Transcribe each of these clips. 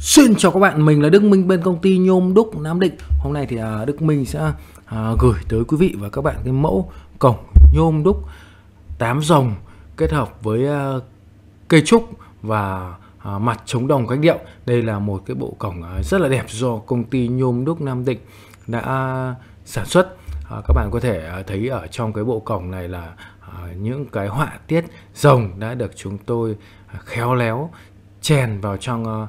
Xin chào các bạn, mình là Đức Minh bên công ty Nhôm Đúc Nam Định Hôm nay thì à, Đức Minh sẽ à, gửi tới quý vị và các bạn cái mẫu cổng nhôm đúc 8 dòng kết hợp với à, cây trúc và mặt chống đồng cách điệu Đây là một cái bộ cổng rất là đẹp do công ty Nhôm Đúc Nam Định đã sản xuất Các bạn có thể thấy ở trong cái bộ cổng này là những cái họa tiết rồng đã được chúng tôi khéo léo chèn vào trong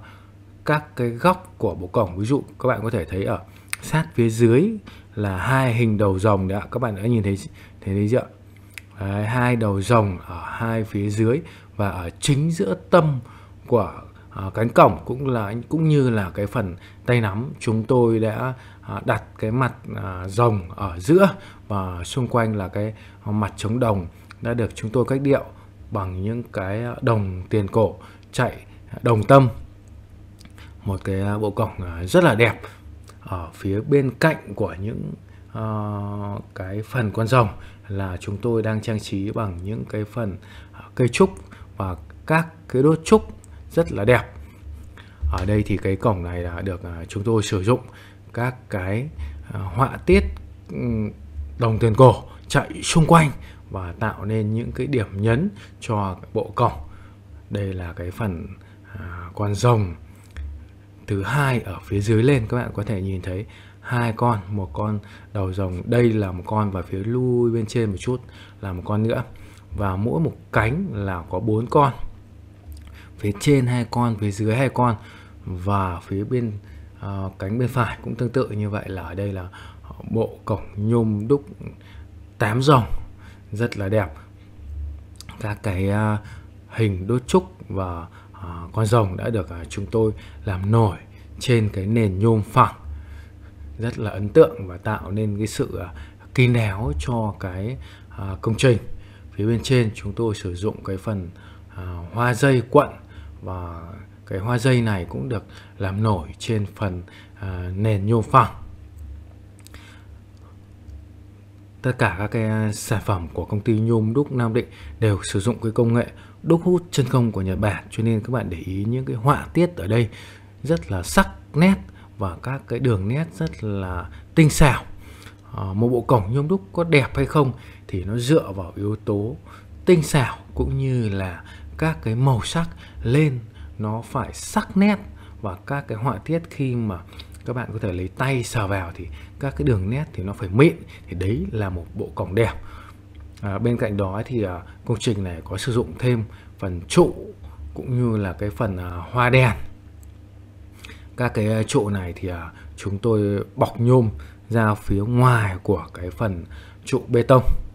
các cái góc của bộ cổng ví dụ các bạn có thể thấy ở sát phía dưới là hai hình đầu rồng đấy ạ các bạn đã nhìn thấy thấy đấy chưa đấy, hai đầu rồng ở hai phía dưới và ở chính giữa tâm của à, cánh cổng cũng là cũng như là cái phần tay nắm chúng tôi đã à, đặt cái mặt à, rồng ở giữa và xung quanh là cái mặt chống đồng đã được chúng tôi cách điệu bằng những cái đồng tiền cổ chạy đồng tâm một cái à, bộ cổng à, rất là đẹp ở phía bên cạnh của những uh, cái phần con rồng là chúng tôi đang trang trí bằng những cái phần à, cây trúc và các cái đốt trúc rất là đẹp ở đây thì cái cổng này là được chúng tôi sử dụng các cái họa tiết đồng tiền cổ chạy xung quanh và tạo nên những cái điểm nhấn cho bộ cổng đây là cái phần con rồng thứ hai ở phía dưới lên các bạn có thể nhìn thấy hai con một con đầu rồng đây là một con và phía lui bên trên một chút là một con nữa và mỗi một cánh là có bốn con phía trên hai con phía dưới hai con và phía bên uh, cánh bên phải cũng tương tự như vậy là ở đây là bộ cổng nhôm đúc tám rồng rất là đẹp các cái uh, hình đốt trúc và À, con rồng đã được à, chúng tôi làm nổi trên cái nền nhôm phẳng rất là ấn tượng và tạo nên cái sự à, kín đáo cho cái công trình phía bên trên chúng tôi sử dụng cái phần hoa dây quận và cái hoa dây này cũng được làm nổi trên phần nền nhôm phẳng tất cả các cái à, sản phẩm của công ty nhôm đúc Nam Định đều sử dụng cái công nghệ đúc hút chân không của Nhật Bản cho nên các bạn để ý những cái họa tiết ở đây rất là sắc nét và các cái đường nét rất là tinh xảo à, một bộ cổng nhôm đúc có đẹp hay không thì nó dựa vào yếu tố tinh xảo cũng như là các cái màu sắc lên nó phải sắc nét và các cái họa tiết khi mà các bạn có thể lấy tay sờ vào thì các cái đường nét thì nó phải mịn thì đấy là một bộ cổng đẹp à, bên cạnh đó thì à, công trình này có sử dụng thêm phần trụ cũng như là cái phần à, hoa đèn các cái à, trụ này thì à, chúng tôi bọc nhôm ra phía ngoài của cái phần trụ bê tông